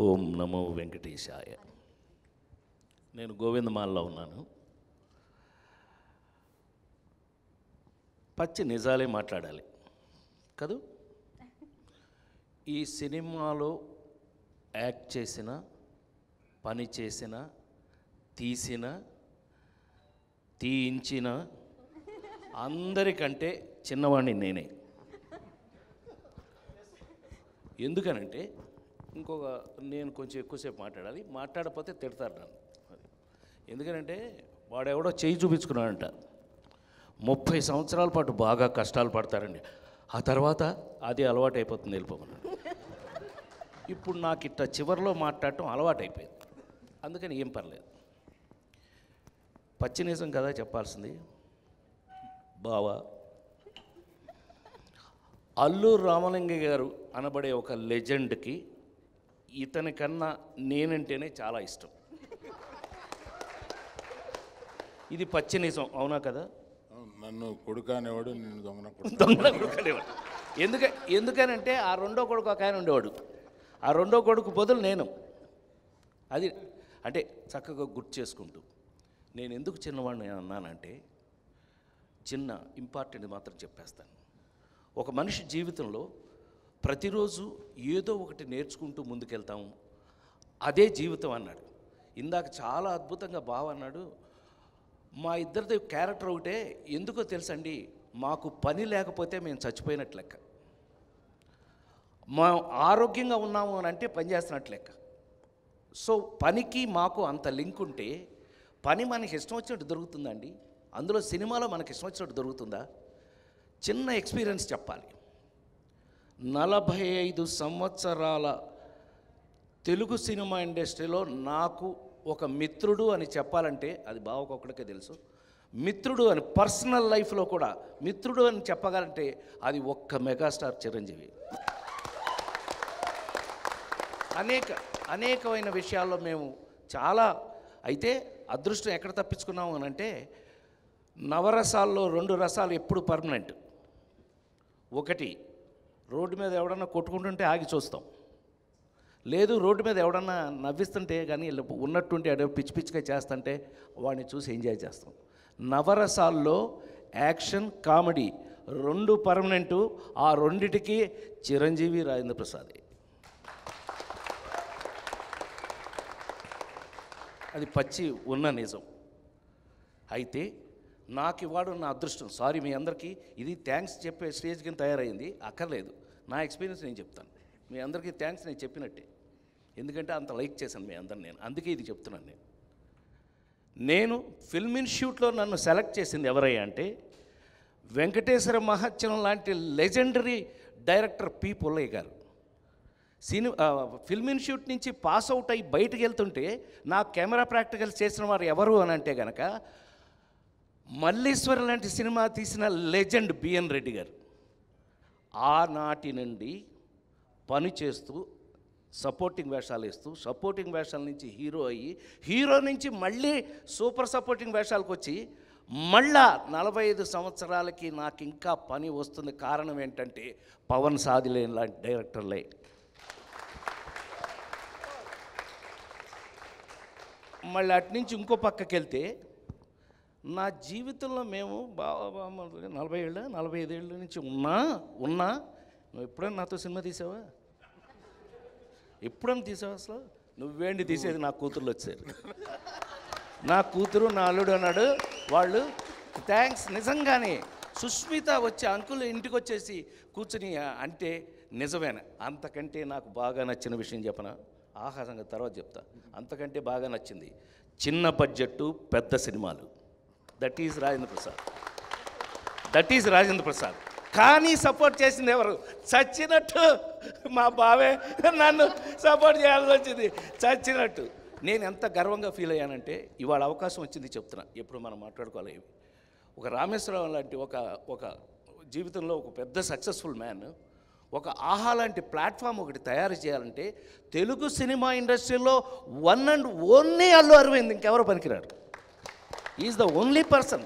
ఓం నమో వెంకటేశాయ నేను గోవిందమాల్లో ఉన్నాను పచ్చి నిజాలే మాట్లాడాలి కదూ ఈ సినిమాలో యాక్ట్ చేసిన పని చేసిన తీసిన తీయించిన అందరికంటే చిన్నవాడిని నేనే ఎందుకనంటే ఇంకొక నేను కొంచెం ఎక్కువసేపు మాట్లాడాలి మాట్లాడకపోతే తిడతారు నన్ను అది ఎందుకంటే వాడెవడో చేయి చూపించుకున్నాడంట ముప్పై సంవత్సరాల పాటు బాగా కష్టాలు పడతారండి ఆ తర్వాత అది అలవాటు అయిపోతుంది వెళ్ళిపోమన్నాడు ఇప్పుడు నాకు ఇట్ట చివరిలో మాట్లాడటం అలవాటు అయిపోయింది అందుకని ఏం పర్లేదు పచ్చి నిజం కదా చెప్పాల్సింది బావా అల్లూరు రామలింగ గారు అనబడే ఒక లెజెండ్కి ఇతనికన్నా నేనంటేనే చాలా ఇష్టం ఇది పచ్చి నిజం అవునా కదా నన్ను కొడుకు అనేవాడు నేను దొంగన కొడుకు అనేవాడు ఎందుక ఎందుకనంటే ఆ రెండో కొడుకు ఒక ఆయన ఉండేవాడు ఆ రెండో కొడుకు బదులు నేను అది అంటే చక్కగా గుర్తు చేసుకుంటూ నేను ఎందుకు చిన్నవాడిని అన్నానంటే చిన్న ఇంపార్టెంట్ మాత్రం చెప్పేస్తాను ఒక మనిషి జీవితంలో ప్రతిరోజు ఏదో ఒకటి నేర్చుకుంటూ ముందుకెళ్తాము అదే జీవితం అన్నాడు ఇందాక చాలా అద్భుతంగా బావ అన్నాడు మా ఇద్దరిది క్యారెక్టర్ ఒకటే ఎందుకో తెలుసండి మాకు పని లేకపోతే మేము చచ్చిపోయినట్టు లెక్క మా ఆరోగ్యంగా ఉన్నాము అని అంటే పని చేస్తున్నట్టు లెక్క సో పనికి మాకు అంత లింక్ ఉంటే పని మనకి ఇష్టం వచ్చినట్టు దొరుకుతుందండి అందులో సినిమాలో మనకి ఇష్టం వచ్చినట్టు దొరుకుతుందా చిన్న ఎక్స్పీరియన్స్ చెప్పాలి నలభై ఐదు సంవత్సరాల తెలుగు సినిమా ఇండస్ట్రీలో నాకు ఒక మిత్రుడు అని చెప్పాలంటే అది బావకొక్కడికే తెలుసు మిత్రుడు అని పర్సనల్ లైఫ్లో కూడా మిత్రుడు అని చెప్పగలంటే అది ఒక్క మెగాస్టార్ చిరంజీవి అనేక అనేకమైన విషయాల్లో మేము చాలా అయితే అదృష్టం ఎక్కడ తప్పించుకున్నాము అని అంటే నవరసాల్లో రెండు రసాలు ఎప్పుడు పర్మనెంట్ ఒకటి రోడ్డు మీద ఎవడన్నా కొట్టుకుంటుంటే ఆగి చూస్తాం లేదు రోడ్డు మీద ఎవడన్నా నవ్విస్తుంటే కానీ ఉన్నట్టుండి అడవి పిచ్చి పిచ్చిగా చేస్తుంటే వాడిని చూసి ఎంజాయ్ చేస్తాం నవరసాల్లో యాక్షన్ కామెడీ రెండు పర్మనెంటు ఆ రెండిటికి చిరంజీవి రాజేంద్ర ప్రసాద్ అది పచ్చి ఉన్న నిజం అయితే నాకు ఇవాడు నా అదృష్టం సారీ మీ అందరికీ ఇది థ్యాంక్స్ చెప్పే స్టేజ్ కింద తయారైంది అక్కర్లేదు నా ఎక్స్పీరియన్స్ నేను చెప్తాను మీ అందరికీ థ్యాంక్స్ నేను చెప్పినట్టే ఎందుకంటే అంత లైక్ చేశాను మీ అందరిని నేను అందుకే ఇది చెప్తున్నాను నేను నేను ఫిల్మ్ ఇన్స్టిట్యూట్లో నన్ను సెలెక్ట్ చేసింది ఎవరయ్యా అంటే వెంకటేశ్వర మహత్యం లాంటి legendary director P Pullaiah garu cine film institute నుంచి పాస్ అవుట్ అయ్యి బయటకు వెళ్తుంటే నా కెమెరా ప్రాక్టికల్స్ చేసిన వారు ఎవరు అని అంటే కనుక మల్లీశ్వర్ లాంటి సినిమా తీసిన లెజెండ్ బిఎన్ రెడ్డి గారు ఆనాటి నుండి పని చేస్తూ సపోర్టింగ్ వేషాలు వేస్తూ సపోర్టింగ్ వేషాల నుంచి హీరో అయ్యి హీరో నుంచి మళ్ళీ సూపర్ సపోర్టింగ్ వేషాలకు వచ్చి మళ్ళా నలభై ఐదు సంవత్సరాలకి నాకు ఇంకా పని వస్తుంది కారణం ఏంటంటే పవన్ సాదిలేని లాంటి డైరెక్టర్లే మళ్ళీ అటు నుంచి ఇంకో పక్కకి వెళ్తే నా జీవితంలో మేము బాబా నలభై ఏళ్ళ నలభై ఐదు ఏళ్ళ నుంచి ఉన్నా ఉన్నా నువ్వు ఎప్పుడైనా నాతో సినిమా తీసావా ఎప్పుడైనా తీసావా అసలు నువ్వేండి తీసేది నా కూతుర్లు వచ్చారు నా కూతురు నా అల్లుడు అన్నాడు వాళ్ళు థ్యాంక్స్ నిజంగానే సుస్మిత వచ్చి అంకుల్ ఇంటికి వచ్చేసి కూర్చుని అంటే నిజమేనా అంతకంటే నాకు బాగా నచ్చిన విషయం చెప్పన ఆహారంగా తర్వాత చెప్తా అంతకంటే బాగా నచ్చింది చిన్న బడ్జెట్టు పెద్ద సినిమాలు that is Rajendra Prasad that is Rajendra Prasad కానీ సపోర్ట్ చేసింది ఎవరు చచ్చినట్టు మా బావే నన్ను సపోర్ట్ చేయాల్సి వచ్చింది చచ్చినట్టు నేను ఎంత గర్వంగా ఫీల్ అయ్యానంటే ఇవాళ అవకాశం వచ్చింది చెప్తున్నా ఎప్పుడు మనం మాట్లాడుకోవాలి ఒక రామేశ్వరరావు లాంటి ఒక ఒక జీవితంలో ఒక పెద్ద సక్సెస్ఫుల్ మ్యాన్ ఒక ఆహా లాంటి ప్లాట్ఫామ్ ఒకటి తయారు చేయాలంటే తెలుగు సినిమా ఇండస్ట్రీలో one and only Allu Aravind ఇంకెవరు పనికిరారు ఈజ్ ద ఓన్లీ పర్సన్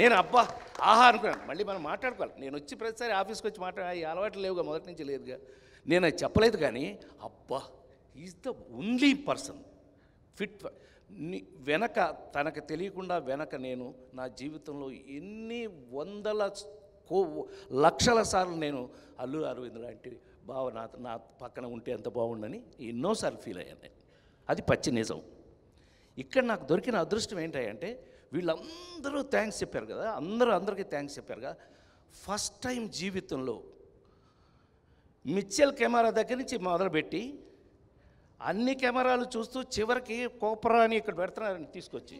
నేను అబ్బా ఆహా అనుకున్నాను మళ్ళీ మనం మాట్లాడుకోవాలి నేను వచ్చి ప్రతిసారి ఆఫీస్కి వచ్చి మాట్లాడా ఈ అలవాటు లేవుగా మొదటి నుంచి లేదుగా నేను అది చెప్పలేదు కానీ అబ్బా is the only person fit వెనక తనకు తెలియకుండా వెనక నేను నా జీవితంలో ఎన్ని వందల కో లక్షల సార్లు నేను అల్లు అరవింద్ లాంటి బావ నా నా పక్కన ఉంటే ఎంత బాగుండని ఎన్నోసార్లు ఫీల్ అయ్యాను అది పచ్చి నిజం ఇక్కడ నాకు దొరికిన అదృష్టం ఏంటంటే వీళ్ళందరూ థ్యాంక్స్ చెప్పారు కదా అందరూ అందరికీ థ్యాంక్స్ చెప్పారు కదా ఫస్ట్ టైం జీవితంలో మిచ్చల్ కెమెరా దగ్గర నుంచి మొదలుపెట్టి అన్ని కెమెరాలు చూస్తూ చివరికి కోపరాని ఇక్కడ పెడుతున్నారని తీసుకొచ్చి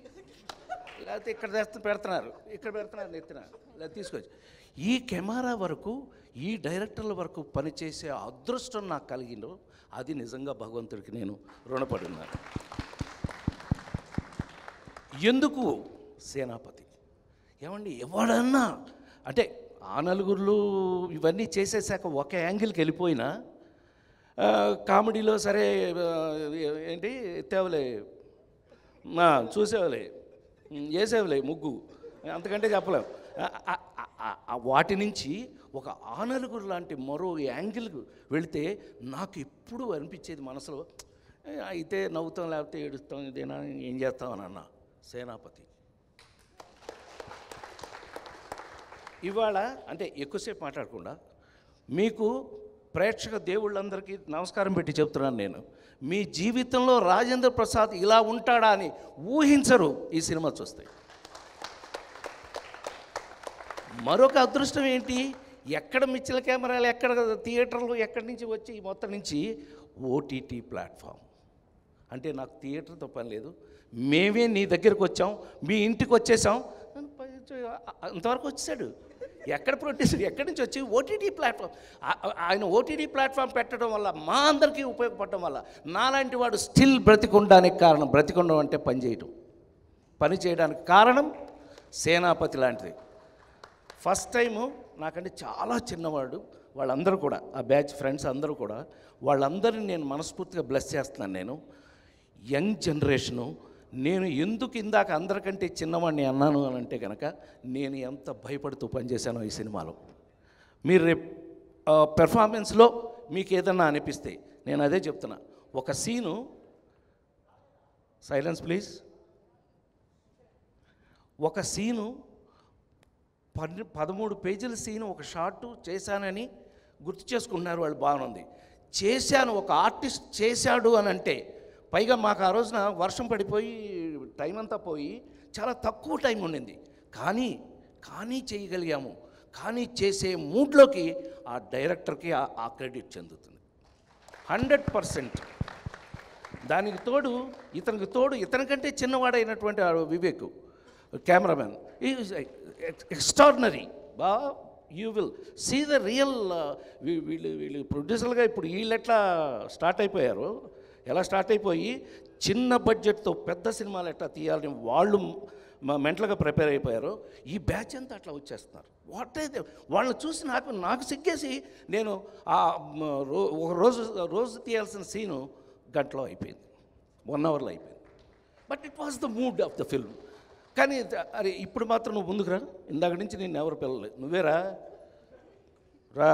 లేకపోతే ఇక్కడ పెడుతున్నారు ఇక్కడ పెడుతున్నారు నెత్తినారు లేదా తీసుకొచ్చి ఈ కెమెరా వరకు ఈ డైరెక్టర్ల వరకు పనిచేసే అదృష్టం నాకు కలిగిందో అది నిజంగా భగవంతుడికి నేను రుణపడున్నాను ఎందుకు సేనాపతి ఏమండి ఎవడన్నా అంటే ఆ నలుగురులు ఇవన్నీ చేసేసాక ఒక యాంగిల్కి వెళ్ళిపోయినా కామెడీలో సరే ఏంటి ఎత్తేవలే చూసేవలే వేసేవలే ముగ్గు అంతకంటే చెప్పలేము వాటి నుంచి ఒక ఆనలుగురు లాంటి మరో యాంగిల్కి వెళితే నాకు ఎప్పుడు అనిపించేది మనసులో అయితే నవ్వుతాం లేకపోతే ఏడుస్తాం ఇదేనా ఏం చేస్తామని అన్న సేనాపతి ఇవాళ అంటే ఎక్కువసేపు మాట్లాడకుండా మీకు ప్రేక్షక దేవుళ్ళందరికీ నమస్కారం పెట్టి చెప్తున్నాను నేను మీ జీవితంలో రాజేంద్ర ప్రసాద్ ఇలా ఉంటాడా అని ఊహించరు ఈ సినిమా చూస్తే మరొక అదృష్టం ఏంటి ఎక్కడ మిచ్చిల కెమెరాలు ఎక్కడ థియేటర్లు ఎక్కడి నుంచి వచ్చి ఈ మొత్తం నుంచి ఓటీటీ ప్లాట్ఫామ్ అంటే నాకు థియేటర్తో పని లేదు మేమే నీ దగ్గరకు వచ్చాం మీ ఇంటికి వచ్చేసాం అంతవరకు వచ్చేసాడు ఎక్కడ ప్రొడ్యూసర్ ఎక్కడి నుంచి వచ్చి ఓటీటీ ప్లాట్ఫామ్ ఆయన ఓటీటీ ప్లాట్ఫామ్ పెట్టడం వల్ల మా అందరికీ ఉపయోగపడటం వల్ల నాలాంటి వాడు స్టిల్ బ్రతికుండడానికి కారణం బ్రతికుండడం అంటే పని చేయటం పని చేయడానికి కారణం సేనాపతి లాంటిది ఫస్ట్ టైము నాకంటే చాలా చిన్నవాడు వాళ్ళందరూ కూడా ఆ బ్యాచ్ ఫ్రెండ్స్ అందరూ కూడా వాళ్ళందరిని నేను మనస్ఫూర్తిగా బ్లెస్ చేస్తున్నాను నేను యంగ్ జనరేషను నేను ఎందుకు ఇందాక అందరికంటే చిన్నవాడిని అన్నాను అని అంటే కనుక నేను ఎంత భయపడుతూ పనిచేశానో ఈ సినిమాలో మీరు రేపు పెర్ఫార్మెన్స్లో మీకు ఏదన్నా అనిపిస్తే నేను అదే చెప్తున్నా ఒక సీను సైలెన్స్ ప్లీజ్ ఒక సీను పన్ను పదమూడు పేజీల సీను ఒక షార్టు చేశానని గుర్తు చేసుకుంటున్నారు వాళ్ళు బాగుంది చేశాను ఒక ఆర్టిస్ట్ చేశాడు అని అంటే పైగా మాకు ఆ రోజున వర్షం పడిపోయి టైం అంతా పోయి చాలా తక్కువ టైం ఉండింది కానీ కానీ చేయగలిగాము కానీ చేసే మూడ్లోకి ఆ డైరెక్టర్కి ఆ క్రెడిట్ చెందుతుంది హండ్రెడ్ పర్సెంట్ దానికి తోడు ఇతనికి తోడు ఇతనికంటే చిన్నవాడైనటువంటి వివేక్ కెమెరామెన్ ఎక్స్ట్రాడినరీ బా you will see the real వీళ్ళు వీళ్ళు ప్రొడ్యూసర్లుగా ఇప్పుడు వీళ్ళు ఎట్లా స్టార్ట్ అయిపోయారు ఎలా స్టార్ట్ అయిపోయి చిన్న బడ్జెట్తో పెద్ద సినిమాలు ఎట్లా తీయాలని వాళ్ళు మెంటల్గా ప్రిపేర్ అయిపోయారు ఈ బ్యాచ్ అంతా అట్లా వచ్చేస్తున్నారు వాట్ అయితే వాళ్ళని చూసి నాకు నాకు సిగ్గేసి నేను ఆ ఒక రోజు రోజు తీయాల్సిన సీను గంటలో అయిపోయింది వన్ అవర్లో అయిపోయింది but it was the mood of the film కానీ అరే ఇప్పుడు మాత్రం నువ్వు ముందుకు రా ఇందాక నుంచి నేను ఎవరు పిల్లలేదు నువ్వేరా రా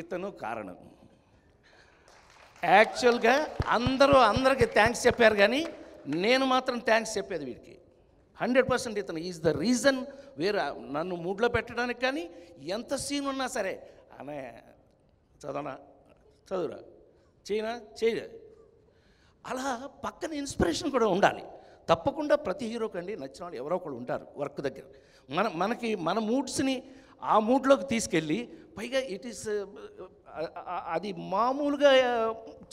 ఇతను కారణం యాక్చువల్గా అందరూ అందరికీ థ్యాంక్స్ చెప్పారు కానీ నేను మాత్రం థ్యాంక్స్ చెప్పేది వీడికి హండ్రెడ్ పర్సెంట్ ఇతను ఈజ్ ద రీజన్ వేరే నన్ను మూడ్లో పెట్టడానికి కానీ ఎంత సీన్ ఉన్నా సరే అనే చదవనా చదువురా చేయనా చేయ అలా పక్కన ఇన్స్పిరేషన్ కూడా ఉండాలి తప్పకుండా ప్రతి హీరో కండి నచ్చిన వాళ్ళు ఎవరో ఒకళ్ళు ఉంటారు వర్క్ దగ్గర మన మనకి మన మూడ్స్ని ఆ మూడ్లోకి తీసుకెళ్ళి పైగా ఇట్ ఈస్ అది మామూలుగా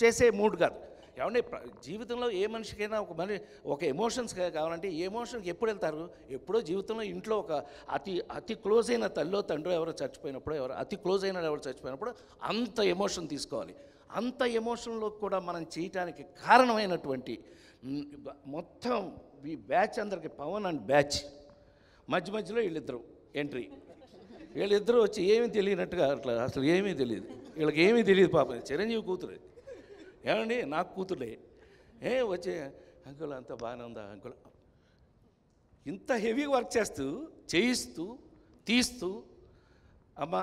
చేసే మూడ్ కాదు ఏమంటే జీవితంలో ఏ మనిషికైనా ఒక మనిషి ఒక ఎమోషన్స్ కావాలంటే ఎమోషన్కి ఎప్పుడు వెళ్తారు ఎప్పుడో జీవితంలో ఇంట్లో ఒక అతి అతి క్లోజ్ అయిన తల్లో తండ్రి ఎవరో చచ్చిపోయినప్పుడు ఎవరు అతి క్లోజ్ అయిన ఎవరు చచ్చిపోయినప్పుడు అంత ఎమోషన్ తీసుకోవాలి అంత ఎమోషన్లో కూడా మనం చేయటానికి కారణమైనటువంటి మొత్తం ఈ బ్యాచ్ అందరికి పవన్ అండ్ బ్యాచ్ మధ్య మధ్యలో వీళ్ళిద్దరు ఎంట్రీ వీళ్ళిద్దరూ వచ్చి ఏమీ తెలియనట్టుగా అట్లా అసలు ఏమీ తెలియదు వీళ్ళకి ఏమీ తెలియదు పాప చిరంజీవి కూతురు ఏమండి నాకు కూతురులే ఏ వచ్చే అంకుల్ అంత బాగానే ఉందా అంకుల్ ఇంత హెవీ వర్క్ చేస్తూ చేయిస్తూ తీస్తూ అమ్మ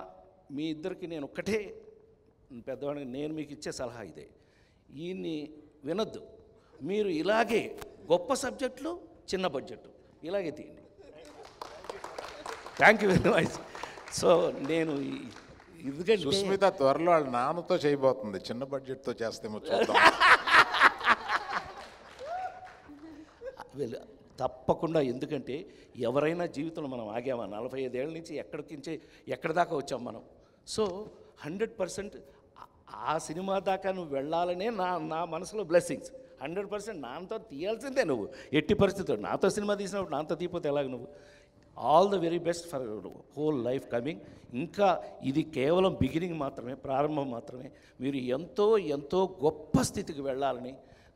మీ ఇద్దరికి నేను ఒక్కటే పెద్దవాడికి నేను మీకు ఇచ్చే సలహా ఇదే ఈయన్ని వినొద్దు మీరు ఇలాగే గొప్ప సబ్జెక్టులు చిన్న బడ్జెట్ ఇలాగే తీయండి thank you very much so నేను ఎందుకంటే సుస్మిత త్వరలో వాళ్ళ నాన్నతో చేయబోతుంది చిన్న బడ్జెట్తో చేస్తేమో చూద్దాం తప్పకుండా ఎందుకంటే ఎవరైనా జీవితంలో మనం ఆగామా నలభై ఐదేళ్ళ నుంచి ఎక్కడికించి ఎక్కడ దాకా వచ్చాం మనం సో హండ్రెడ్ పర్సెంట్ ఆ సినిమా దాకా నువ్వు వెళ్ళాలనే నా నా మనసులో బ్లెస్సింగ్స్ హండ్రెడ్ పర్సెంట్ నాతో తీయాల్సిందే నువ్వు ఎట్టి పరిస్థితులు నాతో సినిమా తీసినప్పుడు నాతో తీయపోతే ఎలాగ నువ్వు all the very best for whole life coming ఇంకా ఇది కేవలం బిగినింగ్ మాత్రమే ప్రారంభం మాత్రమే మీరు ఎంతో ఎంతో గొప్ప స్థితికి వెళ్ళాలని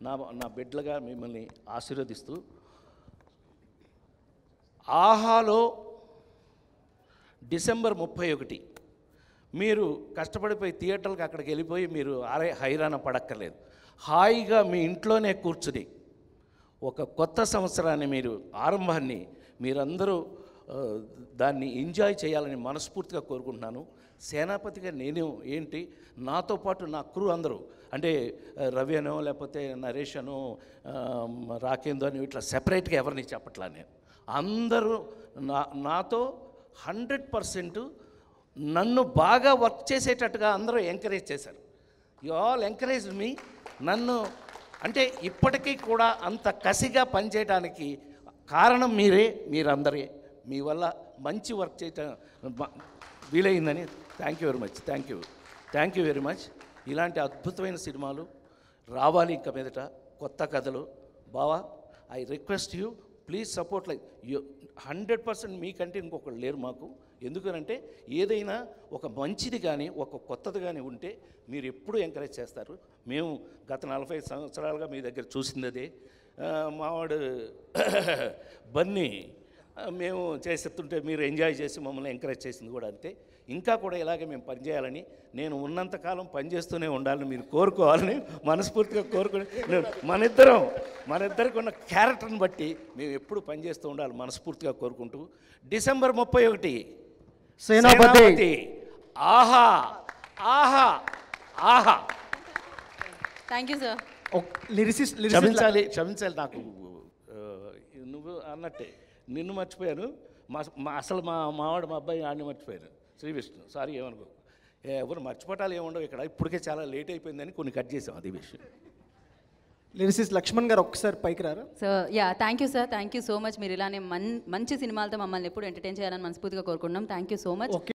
నా నా బిడ్డలుగా మిమ్మల్ని ఆశీర్వదిస్తూ ఆహాలో డిసెంబర్ ముప్పై ఒకటి మీరు కష్టపడిపోయి థియేటర్లకు అక్కడికి వెళ్ళిపోయి మీరు అరే హైరాణ పడక్కర్లేదు హాయిగా మీ ఇంట్లోనే కూర్చుని ఒక కొత్త సంవత్సరాన్ని మీరు ఆరంభాన్ని మీరందరూ దాన్ని ఎంజాయ్ చేయాలని మనస్ఫూర్తిగా కోరుకుంటున్నాను సేనాపతిగా నేను ఏంటి నాతో పాటు నా క్రూ అందరూ అంటే రవి అనో లేకపోతే నరేష్ అనో రాకేందో అని ఇట్లా సెపరేట్గా ఎవరిని చెప్పట్లా నేను అందరూ నా నాతో హండ్రెడ్ పర్సెంట్ నన్ను బాగా వర్క్ చేసేటట్టుగా అందరూ ఎంకరేజ్ చేశారు యు ఆల్ ఎంకరేజ్ మీ నన్ను అంటే ఇప్పటికీ కూడా అంత కసిగా పనిచేయడానికి కారణం మీరే మీరందరే మీ వల్ల మంచి వర్క్ చేయటం వీలైందని thank you very much thank you thank you very much ఇలాంటి అద్భుతమైన సినిమాలు రావాలి ఇంకా మీదట కొత్త కథలు బావా I request you please support like you hundred percent మీకంటే ఇంకొకరు లేరు మాకు ఎందుకనంటే ఏదైనా ఒక మంచిది కానీ ఒక కొత్తది కానీ ఉంటే మీరు ఎప్పుడూ ఎంకరేజ్ చేస్తారు మేము గత నలభై సంవత్సరాలుగా మీ దగ్గర చూసింది అదే మావాడు బన్నీ మేము చేస్తుంటే మీరు ఎంజాయ్ చేసి మమ్మల్ని ఎంకరేజ్ చేసింది కూడా అంతే ఇంకా కూడా ఇలాగే మేము పనిచేయాలని నేను ఉన్నంతకాలం పనిచేస్తూనే ఉండాలని మీరు కోరుకోవాలని మనస్ఫూర్తిగా కోరుకుని మనిద్దరం మనిద్దరికి ఉన్న క్యారెక్టర్ని బట్టి మేము ఎప్పుడు పనిచేస్తూ ఉండాలి మనస్ఫూర్తిగా కోరుకుంటూ డిసెంబర్ ముప్పై ఒకటి సేనాపతి ఆహా ఆహా ఆహా థ్యాంక్ యూ సార్ క్షమించాలి క్షమించాలి నాకు నువ్వు అన్నట్టే నిన్ను మర్చిపోయాను మా అసలు మా మావాడు మా అబ్బాయి ఆడిని మర్చిపోయాను శ్రీవిష్ణు సారీ ఏమనుకో ఎవరు మర్చిపోటాలు ఏముండవు ఇక్కడ ఇప్పటికే చాలా లేట్ అయిపోయిందని కొన్ని కట్ చేసాం అది విషయం లిరిసిస్ లక్ష్మణ్ గారు ఒక్కసారి పైకి రారు so yeah thank you sir thank you so much మీరు ఇలానే మన్ మంచి సినిమాలతో మమ్మల్ని ఎప్పుడు ఎంటర్టైన్ చేయాలని మనస్ఫూర్తిగా కోరుకుంటున్నాం థ్యాంక్ యూ సో మచ్